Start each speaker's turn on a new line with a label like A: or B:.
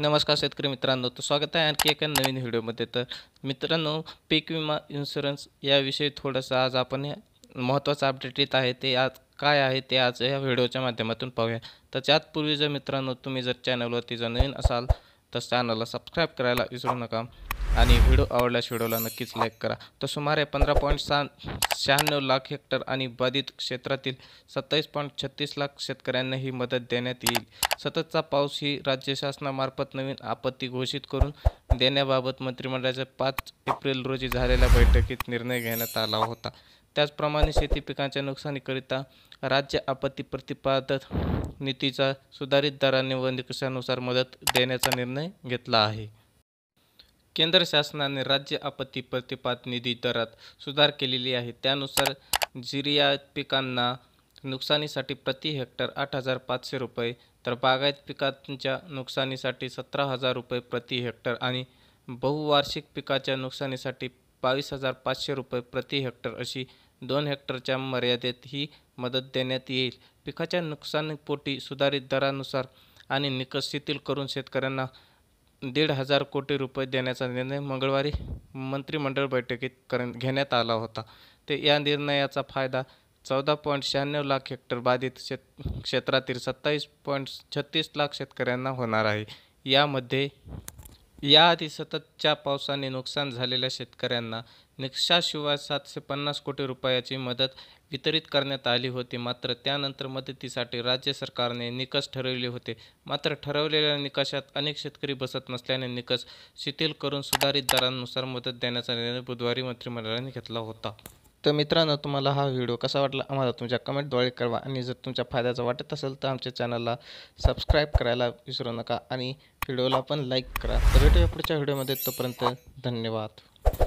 A: नमस्कार शेतकरी मित्रांनो तर स्वागत आहे आणखी एका नवीन व्हिडिओमध्ये तर मित्रांनो पीक विमा इन्शुरन्स याविषयी थोडंसं आज आपण महत्त्वाचं अपडेट येत आहे ते आज काय आहे ते आज या व्हिडिओच्या माध्यमातून पाहूया तर त्यातपूर्वी जर मित्रांनो तुम्ही जर चॅनलवरती जर नवीन असाल तर चॅनलला सबस्क्राईब करायला विसरू नका आणि व्हिडिओ आवडल्यास व्हिडिओला नक्कीच लाईक करा तर सुमारे पंधरा पॉईंट सहा शहाण्णव लाख हेक्टर आणि बाधित क्षेत्रातील सत्तावीस पॉईंट छत्तीस लाख शेतकऱ्यांना ही मदत देण्यात येईल सततचा पाऊस ही राज्य शासनामार्फत नवीन आपत्ती घोषित करून देण्याबाबत मंत्रिमंडळाच्या पाच एप्रिल रोजी झालेल्या बैठकीत निर्णय घेण्यात आला होता त्याचप्रमाणे शेती पिकांच्या नुकसानीकरिता राज्य आपत्ती प्रतिपादक नीतीचा सुधारित दराने व निकषानुसार मदत देण्याचा निर्णय घेतला आहे केंद्र शासनाने राज्य आपत्ती प्रतिपात निधी दरात सुधार केलेली आहे त्यानुसार जिरिया पिकांना नुकसानीसाठी प्रति हेक्टर आठ हजार पाचशे रुपये तर बागायत पिकांच्या नुकसानीसाठी सतरा हजार रुपये प्रति हेक्टर आणि बहुवार्षिक पिकाच्या नुकसानीसाठी बावीस हजार पाचशे रुपये प्रति हेक्टर अशी दोन हेक्टरच्या मर्यादेत ही मदत देण्यात येईल पिकाच्या नुकसानीपोटी सुधारित दरानुसार आणि निकष शिथिल करून शेतकऱ्यांना दीड हजार कोटी रुपये देण्याचा निर्णय मंगळवारी मंत्रिमंडळ बैठकीत कर घेण्यात आला होता ते या निर्णयाचा फायदा चौदा पॉईंट शहाण्णव लाख हेक्टर बाधित शेत क्षेत्रातील सत्तावीस पॉईंट छत्तीस लाख शेतकऱ्यांना होणार आहे यामध्ये याआधी सततच्या पावसाने नुकसान झालेल्या शेतकऱ्यांना निकषाशिवाय सातशे पन्नास कोटी रुपयाची मदत वितरित करण्यात आली होती मात्र त्यानंतर मदतीसाठी राज्य सरकारने निकष ठरवले होते मात्र ठरवलेल्या निकषात अनेक शेतकरी बसत नसल्याने निकष शिथिल करून सुधारित दरांनुसार मदत देण्याचा निर्णय बुधवारी मंत्रिमंडळाने घेतला होता तर मित्रांनो तुम्हाला हा व्हिडिओ कसा वाटला आम्हाला तुमच्या कमेंटद्वारे कळवा आणि जर तुमच्या फायद्याचं वाटत असेल तर आमच्या चॅनलला सबस्क्राईब करायला विसरू नका आणि व्हिडिओला पण लाईक करा तर भेटूया पुढच्या व्हिडिओमध्ये तोपर्यंत धन्यवाद